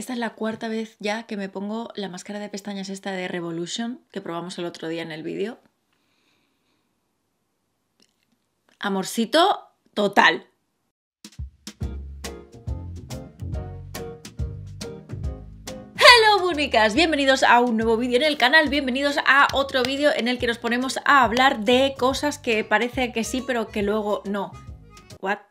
Esta es la cuarta vez ya que me pongo la máscara de pestañas esta de Revolution que probamos el otro día en el vídeo. Amorcito total. ¡Hello, Búnicas, bienvenidos a un nuevo vídeo en el canal, bienvenidos a otro vídeo en el que nos ponemos a hablar de cosas que parece que sí pero que luego no.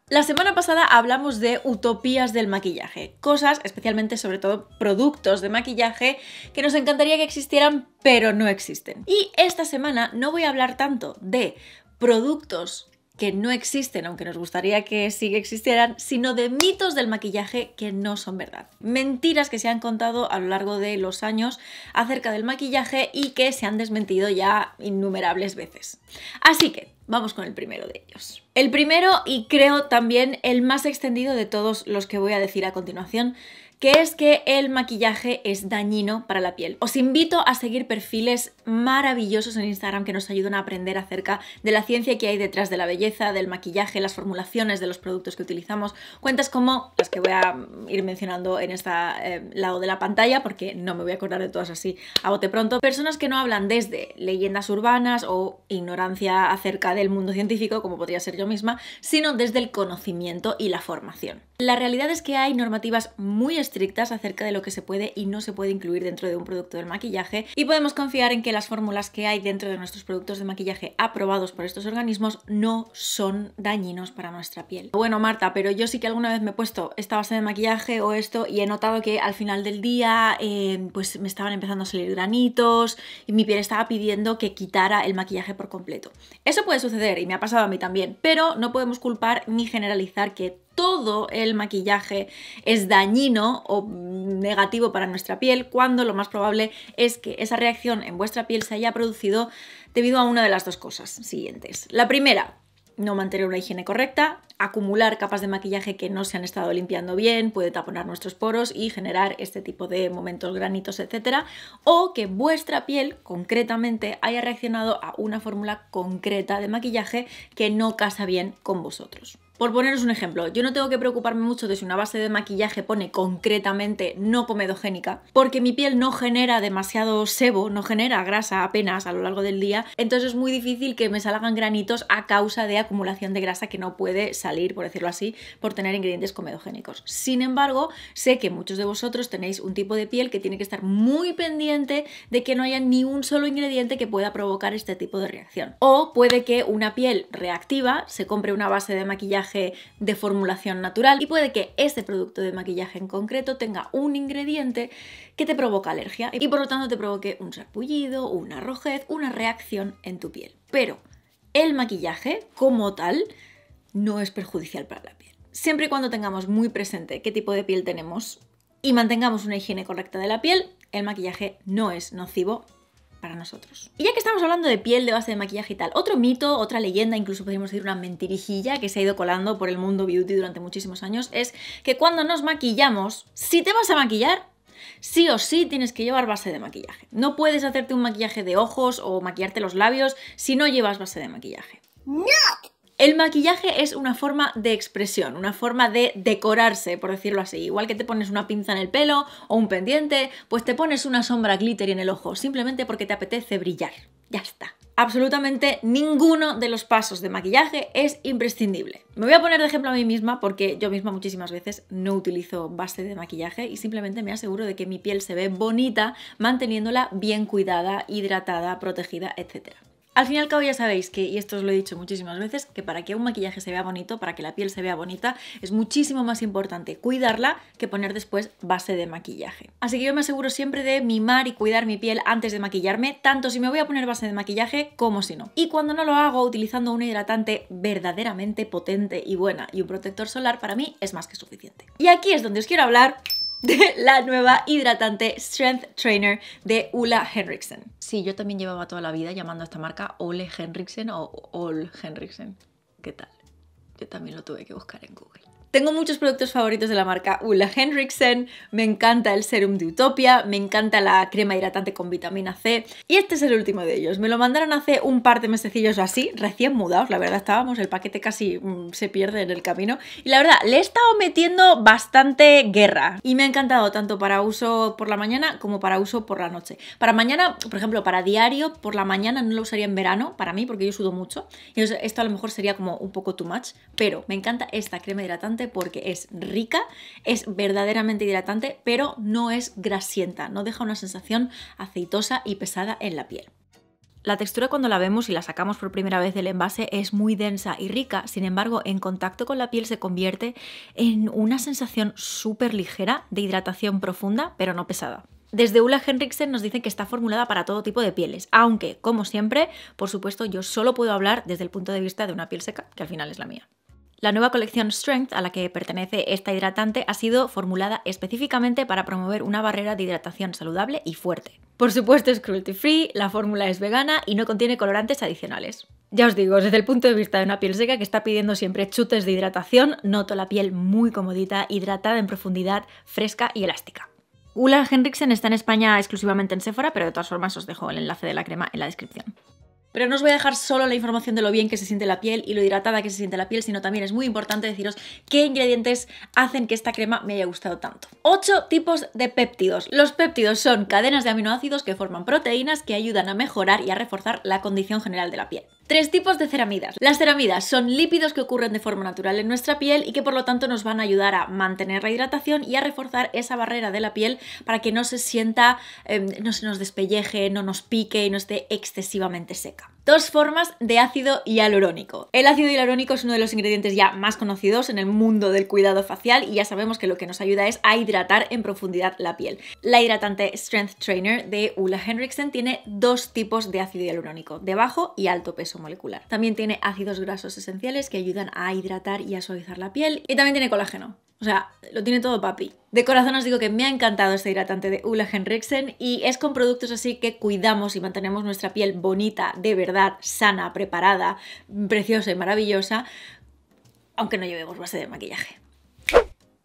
La semana pasada hablamos de utopías del maquillaje, cosas, especialmente sobre todo productos de maquillaje, que nos encantaría que existieran, pero no existen. Y esta semana no voy a hablar tanto de productos que no existen, aunque nos gustaría que sí existieran, sino de mitos del maquillaje que no son verdad. Mentiras que se han contado a lo largo de los años acerca del maquillaje y que se han desmentido ya innumerables veces. Así que, Vamos con el primero de ellos. El primero y creo también el más extendido de todos los que voy a decir a continuación que es que el maquillaje es dañino para la piel. Os invito a seguir perfiles maravillosos en Instagram que nos ayudan a aprender acerca de la ciencia que hay detrás de la belleza, del maquillaje, las formulaciones de los productos que utilizamos. Cuentas como las que voy a ir mencionando en este lado de la pantalla porque no me voy a acordar de todas así a bote pronto. Personas que no hablan desde leyendas urbanas o ignorancia acerca del mundo científico, como podría ser yo misma, sino desde el conocimiento y la formación. La realidad es que hay normativas muy estrictas acerca de lo que se puede y no se puede incluir dentro de un producto del maquillaje y podemos confiar en que las fórmulas que hay dentro de nuestros productos de maquillaje aprobados por estos organismos no son dañinos para nuestra piel. Bueno Marta, pero yo sí que alguna vez me he puesto esta base de maquillaje o esto y he notado que al final del día em, pues me estaban empezando a salir granitos y mi piel estaba pidiendo que quitara el maquillaje por completo. Eso puede suceder y me ha pasado a mí también, pero no podemos culpar ni generalizar que todo el maquillaje es dañino o negativo para nuestra piel, cuando lo más probable es que esa reacción en vuestra piel se haya producido debido a una de las dos cosas siguientes. La primera, no mantener una higiene correcta, acumular capas de maquillaje que no se han estado limpiando bien, puede taponar nuestros poros y generar este tipo de momentos granitos, etc. O que vuestra piel concretamente haya reaccionado a una fórmula concreta de maquillaje que no casa bien con vosotros. Por poneros un ejemplo, yo no tengo que preocuparme mucho de si una base de maquillaje pone concretamente no comedogénica, porque mi piel no genera demasiado sebo, no genera grasa apenas a lo largo del día, entonces es muy difícil que me salgan granitos a causa de acumulación de grasa que no puede salir, por decirlo así, por tener ingredientes comedogénicos. Sin embargo, sé que muchos de vosotros tenéis un tipo de piel que tiene que estar muy pendiente de que no haya ni un solo ingrediente que pueda provocar este tipo de reacción. O puede que una piel reactiva se compre una base de maquillaje de formulación natural y puede que ese producto de maquillaje en concreto tenga un ingrediente que te provoca alergia y por lo tanto te provoque un sarpullido, una rojez, una reacción en tu piel. Pero el maquillaje como tal no es perjudicial para la piel. Siempre y cuando tengamos muy presente qué tipo de piel tenemos y mantengamos una higiene correcta de la piel, el maquillaje no es nocivo para nosotros. Y ya que estamos hablando de piel, de base de maquillaje y tal, otro mito, otra leyenda, incluso podríamos decir una mentirijilla que se ha ido colando por el mundo beauty durante muchísimos años, es que cuando nos maquillamos, si te vas a maquillar, sí o sí tienes que llevar base de maquillaje. No puedes hacerte un maquillaje de ojos o maquillarte los labios si no llevas base de maquillaje. ¡No! El maquillaje es una forma de expresión, una forma de decorarse, por decirlo así. Igual que te pones una pinza en el pelo o un pendiente, pues te pones una sombra glitter en el ojo, simplemente porque te apetece brillar. Ya está. Absolutamente ninguno de los pasos de maquillaje es imprescindible. Me voy a poner de ejemplo a mí misma porque yo misma muchísimas veces no utilizo base de maquillaje y simplemente me aseguro de que mi piel se ve bonita manteniéndola bien cuidada, hidratada, protegida, etcétera. Al fin y al cabo ya sabéis que, y esto os lo he dicho muchísimas veces, que para que un maquillaje se vea bonito, para que la piel se vea bonita, es muchísimo más importante cuidarla que poner después base de maquillaje. Así que yo me aseguro siempre de mimar y cuidar mi piel antes de maquillarme, tanto si me voy a poner base de maquillaje como si no. Y cuando no lo hago utilizando un hidratante verdaderamente potente y buena y un protector solar, para mí es más que suficiente. Y aquí es donde os quiero hablar de la nueva hidratante Strength Trainer de Ula Henriksen. Sí, yo también llevaba toda la vida llamando a esta marca Ole Henriksen o All Henriksen. ¿Qué tal? Yo también lo tuve que buscar en Google. Tengo muchos productos favoritos de la marca Ulla Henriksen, me encanta el serum de Utopia, me encanta la crema hidratante con vitamina C y este es el último de ellos. Me lo mandaron hace un par de mesecillos así, recién mudados, la verdad estábamos, el paquete casi mm, se pierde en el camino y la verdad le he estado metiendo bastante guerra y me ha encantado tanto para uso por la mañana como para uso por la noche. Para mañana, por ejemplo, para diario, por la mañana no lo usaría en verano para mí porque yo sudo mucho y esto a lo mejor sería como un poco too much, pero me encanta esta crema hidratante porque es rica, es verdaderamente hidratante, pero no es grasienta, no deja una sensación aceitosa y pesada en la piel. La textura cuando la vemos y la sacamos por primera vez del envase es muy densa y rica, sin embargo en contacto con la piel se convierte en una sensación súper ligera de hidratación profunda pero no pesada. Desde Ula Henriksen nos dicen que está formulada para todo tipo de pieles, aunque, como siempre, por supuesto, yo solo puedo hablar desde el punto de vista de una piel seca, que al final es la mía. La nueva colección Strength, a la que pertenece esta hidratante, ha sido formulada específicamente para promover una barrera de hidratación saludable y fuerte. Por supuesto es cruelty free, la fórmula es vegana y no contiene colorantes adicionales. Ya os digo, desde el punto de vista de una piel seca que está pidiendo siempre chutes de hidratación, noto la piel muy comodita, hidratada en profundidad, fresca y elástica. Ulla Henriksen está en España exclusivamente en Sephora, pero de todas formas os dejo el enlace de la crema en la descripción. Pero no os voy a dejar solo la información de lo bien que se siente la piel y lo hidratada que se siente la piel, sino también es muy importante deciros qué ingredientes hacen que esta crema me haya gustado tanto. 8 tipos de péptidos. Los péptidos son cadenas de aminoácidos que forman proteínas que ayudan a mejorar y a reforzar la condición general de la piel. Tres tipos de ceramidas. Las ceramidas son lípidos que ocurren de forma natural en nuestra piel y que por lo tanto nos van a ayudar a mantener la hidratación y a reforzar esa barrera de la piel para que no se sienta, em, no se nos despelleje, no nos pique y no esté excesivamente seca dos formas de ácido hialurónico. El ácido hialurónico es uno de los ingredientes ya más conocidos en el mundo del cuidado facial y ya sabemos que lo que nos ayuda es a hidratar en profundidad la piel. La hidratante Strength Trainer de Ulla Henriksen tiene dos tipos de ácido hialurónico, de bajo y alto peso molecular. También tiene ácidos grasos esenciales que ayudan a hidratar y a suavizar la piel y también tiene colágeno. O sea, lo tiene todo papi. De corazón os digo que me ha encantado este hidratante de Ula Henriksen y es con productos así que cuidamos y mantenemos nuestra piel bonita, de verdad, sana, preparada, preciosa y maravillosa, aunque no llevemos base de maquillaje.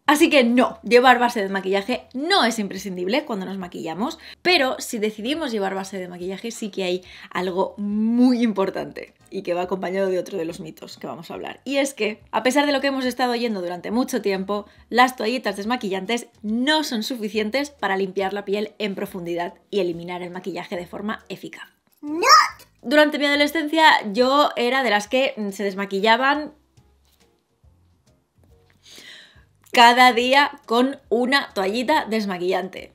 Así que no, llevar base de maquillaje no es imprescindible cuando nos maquillamos, pero si decidimos llevar base de maquillaje sí que hay algo muy importante y que va acompañado de otro de los mitos que vamos a hablar. Y es que, a pesar de lo que hemos estado oyendo durante mucho tiempo, las toallitas desmaquillantes no son suficientes para limpiar la piel en profundidad y eliminar el maquillaje de forma eficaz. ¡No! Durante mi adolescencia yo era de las que mm, se desmaquillaban cada día con una toallita desmaquillante.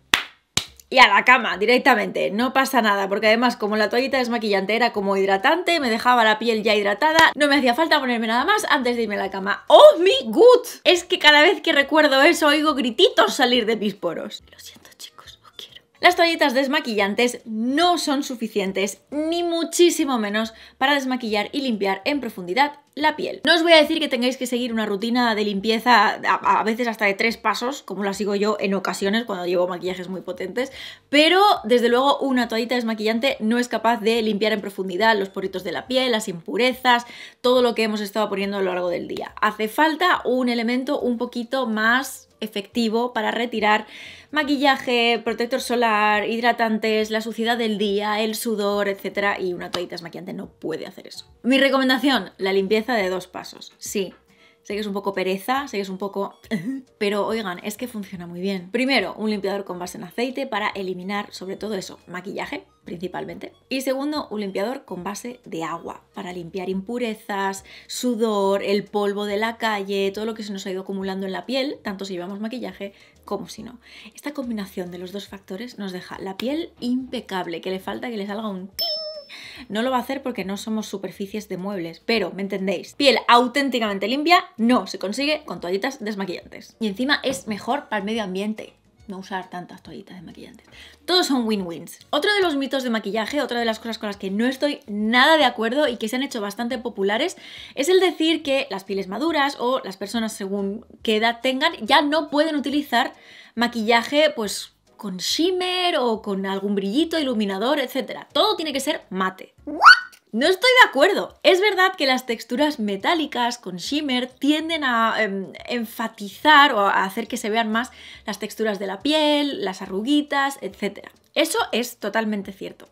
Y a la cama directamente, no pasa nada, porque además como la toallita desmaquillante era como hidratante, me dejaba la piel ya hidratada, no me hacía falta ponerme nada más antes de irme a la cama. ¡Oh, mi good! Es que cada vez que recuerdo eso oigo grititos salir de mis poros. Lo siento. chicos, quiero. Las toallitas desmaquillantes no son suficientes, ni muchísimo menos, para desmaquillar y limpiar en profundidad la piel. No os voy a decir que tengáis que seguir una rutina de limpieza a, veces hasta de tres pasos, como la sigo yo en ocasiones cuando llevo maquillajes muy potentes, pero desde luego una toallita desmaquillante no es capaz de limpiar en profundidad los poritos de la piel, las impurezas, todo lo que hemos estado poniendo a lo largo del día. Hace falta un elemento un poquito más efectivo para retirar maquillaje, protector solar, hidratantes, la suciedad del día, el sudor, etc. Y una toallita desmaquillante no puede hacer eso. Mi recomendación, la limpieza de dos pasos. Sí, sé que es un poco pereza, sé que es un poco... Pero oigan, es que funciona muy bien. Primero, un limpiador con base en aceite para eliminar sobre todo eso, maquillaje principalmente. Y segundo, un limpiador con base de agua para limpiar impurezas, sudor, el polvo de la calle, todo lo que se nos ha ido acumulando en la piel, tanto si llevamos maquillaje como si no. Esta combinación de los dos factores nos deja la piel impecable, que le falta que le salga un no lo va a hacer porque no somos superficies de muebles, pero, ¿me entendéis? Piel auténticamente limpia no se consigue con toallitas desmaquillantes. Y encima es mejor para el medio ambiente no usar tantas toallitas desmaquillantes. Todos son win-wins. Otro de los mitos de maquillaje, otra de las cosas con las que no estoy nada de acuerdo y que se han hecho bastante populares, es el decir que las pieles maduras o las personas según qué edad tengan ya no pueden utilizar maquillaje pues con shimmer o con algún brillito, iluminador, etcétera Todo tiene que ser mate. No estoy de acuerdo. Es verdad que las texturas metálicas con shimmer tienden a em, enfatizar o a hacer que se vean más las texturas de la piel, las arruguitas, etc. Eso es totalmente cierto.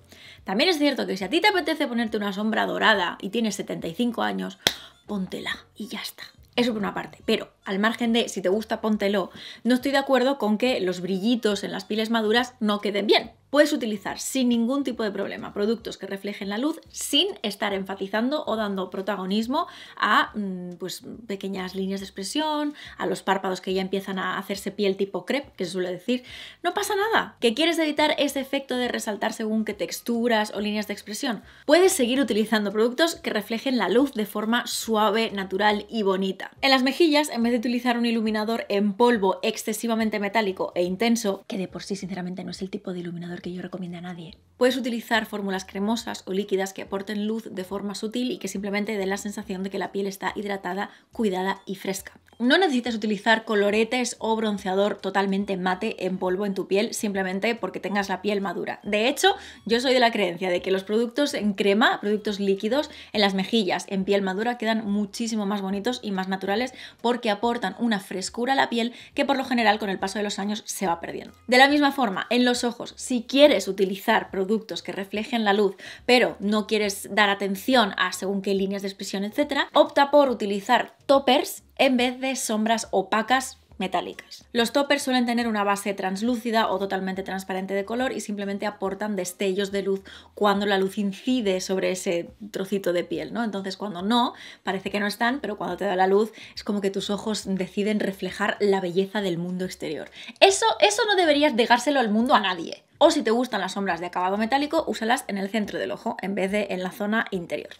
También es cierto que si a ti te apetece ponerte una sombra dorada y tienes 75 años, póntela y ya está. Eso por una parte. Pero al margen de si te gusta, póntelo, no estoy de acuerdo con que los brillitos en las pieles maduras no queden bien. Puedes utilizar sin ningún tipo de problema productos que reflejen la luz sin estar enfatizando o dando protagonismo a mm, pues, pequeñas líneas de expresión, a los párpados que ya empiezan a hacerse piel tipo crepe, que se suele decir. No pasa nada. ¿Que quieres evitar ese efecto de resaltar según qué texturas o líneas de expresión? Puedes seguir utilizando productos que reflejen la luz de forma suave, natural y bonita. En las mejillas, en vez de utilizar un iluminador en polvo excesivamente metálico e intenso, que de por sí sinceramente no es el tipo de iluminador que yo recomiendo a nadie, puedes utilizar fórmulas cremosas o líquidas que aporten luz de forma sutil y que simplemente den la sensación de que la piel está hidratada, cuidada y fresca. No necesitas utilizar coloretes o bronceador totalmente mate en polvo en tu piel simplemente porque tengas la piel madura. De hecho, yo soy de la creencia de que los productos en crema, productos líquidos, en las mejillas, en piel madura, quedan muchísimo más bonitos y más naturales porque aportan aportan una frescura a la piel que por lo general con el paso de los años se va perdiendo. De la misma forma, en los ojos, si quieres utilizar productos que reflejen la luz, pero no quieres dar atención a según qué líneas de expresión, etc., opta por utilizar toppers en vez de sombras opacas metálicas. Los toppers suelen tener una base translúcida o totalmente transparente de color y simplemente aportan destellos de luz cuando la luz incide sobre ese trocito de piel, ¿no? Entonces cuando no, parece que no están, pero cuando te da la luz es como que tus ojos deciden reflejar la belleza del mundo exterior. Eso, eso no deberías dejárselo al mundo a nadie. O si te gustan las sombras de acabado metálico, úsalas en el centro del ojo en vez de en la zona interior.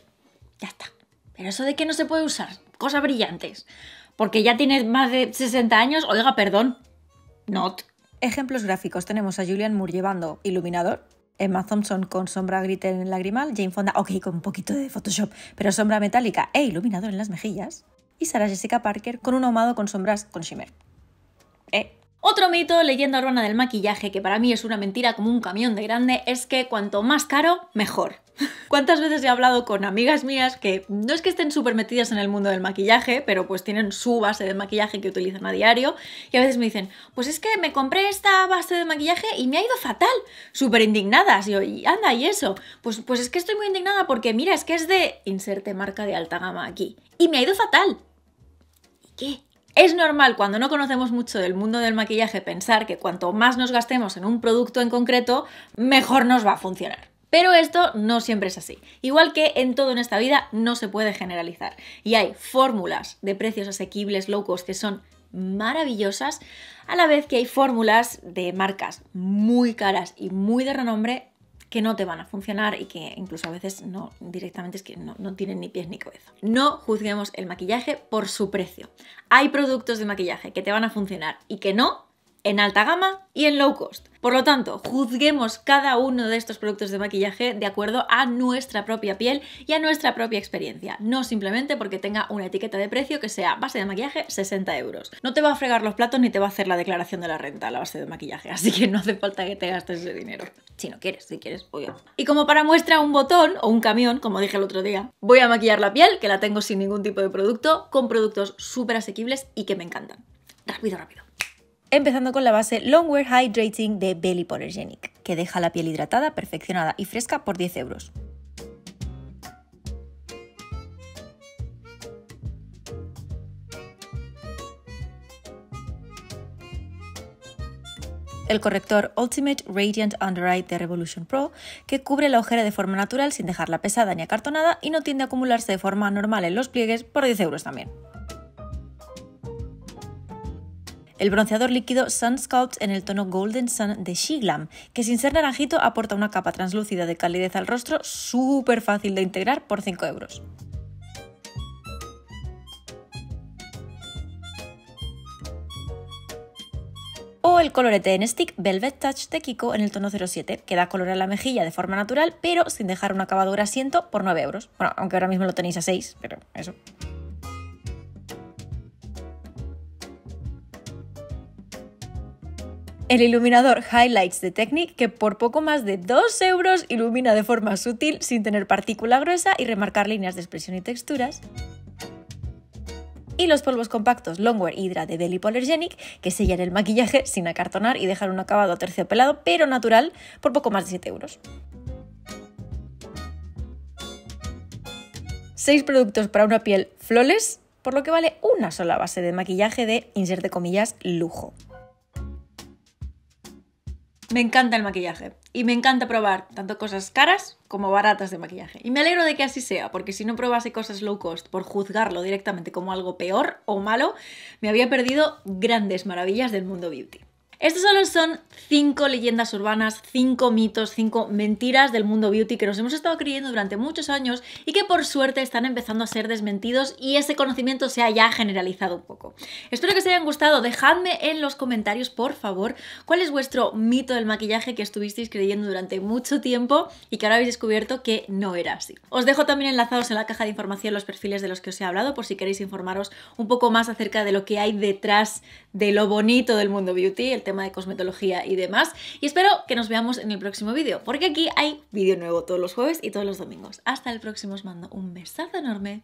Ya está. Pero eso de que no se puede usar cosas brillantes, porque ya tienes más de 60 años, oiga, perdón, not. Ejemplos gráficos tenemos a Julian Moore llevando iluminador, Emma Thompson con sombra griter en el lagrimal, Jane Fonda, ok, con un poquito de Photoshop, pero sombra metálica e iluminador en las mejillas, y Sarah Jessica Parker con un ahumado con sombras con shimmer. Eh. Otro mito, leyenda urbana del maquillaje, que para mí es una mentira como un camión de grande, es que cuanto más caro, mejor. ¿Cuántas veces he hablado con amigas mías que no es que estén súper metidas en el mundo del maquillaje, pero pues tienen su base de maquillaje que utilizan a diario y a veces me dicen, pues es que me compré esta base de maquillaje y me ha ido fatal, súper indignadas. Y yo, anda, ¿y eso? Pues, pues es que estoy muy indignada porque mira, es que es de inserte marca de alta gama aquí y me ha ido fatal. ¿Y qué? Es normal cuando no conocemos mucho del mundo del maquillaje pensar que cuanto más nos gastemos en un producto en concreto, mejor nos va a funcionar. Pero esto no siempre es así. Igual que en todo en esta vida no se puede generalizar. Y hay fórmulas de precios asequibles, low cost, que son maravillosas, a la vez que hay fórmulas de marcas muy caras y muy de renombre que no te van a funcionar y que incluso a veces no directamente es que no, no tienen ni pies ni cabeza. No juzguemos el maquillaje por su precio. Hay productos de maquillaje que te van a funcionar y que no, en alta gama y en low cost. Por lo tanto, juzguemos cada uno de estos productos de maquillaje de acuerdo a nuestra propia piel y a nuestra propia experiencia, no simplemente porque tenga una etiqueta de precio que sea base de maquillaje 60 euros. No te va a fregar los platos ni te va a hacer la declaración de la renta a la base de maquillaje, así que no hace falta que te gastes ese dinero. Si no quieres, si quieres, a... Y como para muestra un botón o un camión, como dije el otro día, voy a maquillar la piel, que la tengo sin ningún tipo de producto, con productos súper asequibles y que me encantan. Rápido, rápido empezando con la base Longwear Hydrating de Belly Polygenic, que deja la piel hidratada, perfeccionada y fresca por 10 euros. el corrector Ultimate Radiant Under Eye de Revolution Pro, que cubre la ojera de forma natural sin dejarla pesada ni acartonada y no tiende a acumularse de forma normal en los pliegues por 10 euros también. El bronceador líquido Sun Sculpt en el tono Golden Sun de Shiglam, que sin ser naranjito aporta una capa translúcida de calidez al rostro súper fácil de integrar por 5 euros. O el colorete en stick Velvet Touch de Kiko en el tono 07, que da color a la mejilla de forma natural, pero sin dejar un acabado asiento por 9 euros. Bueno, aunque ahora mismo lo tenéis a 6, pero eso. El iluminador Highlights de Technic, que por poco más de 2 euros ilumina de forma sutil sin tener partícula gruesa y remarcar líneas de expresión y texturas. Y los polvos compactos Longwear Hydra de Deli Polergenic, que sellan el maquillaje sin acartonar y dejar un acabado terciopelado pero natural por poco más de 7 euros. 6 productos para una piel flawless, por lo que vale una sola base de maquillaje de, inserte comillas, lujo. Me encanta el maquillaje y me encanta probar tanto cosas caras como baratas de maquillaje. Y me alegro de que así sea, porque si no probase cosas low cost por juzgarlo directamente como algo peor o malo, me había perdido grandes maravillas del mundo beauty. Estos solo son cinco leyendas urbanas, cinco mitos, cinco mentiras del mundo beauty que nos hemos estado creyendo durante muchos años y que por suerte están empezando a ser desmentidos y ese conocimiento se haya generalizado un poco. Espero que os hayan gustado, dejadme en los comentarios por favor cuál es vuestro mito del maquillaje que estuvisteis creyendo durante mucho tiempo y que ahora habéis descubierto que no era así. Os dejo también enlazados en la caja de información los perfiles de los que os he hablado por si queréis informaros un poco más acerca de lo que hay detrás de lo bonito del mundo beauty, tema de cosmetología y demás. Y espero que nos veamos en el próximo vídeo, porque aquí hay vídeo nuevo todos los jueves y todos los domingos. Hasta el próximo, os mando un besazo enorme.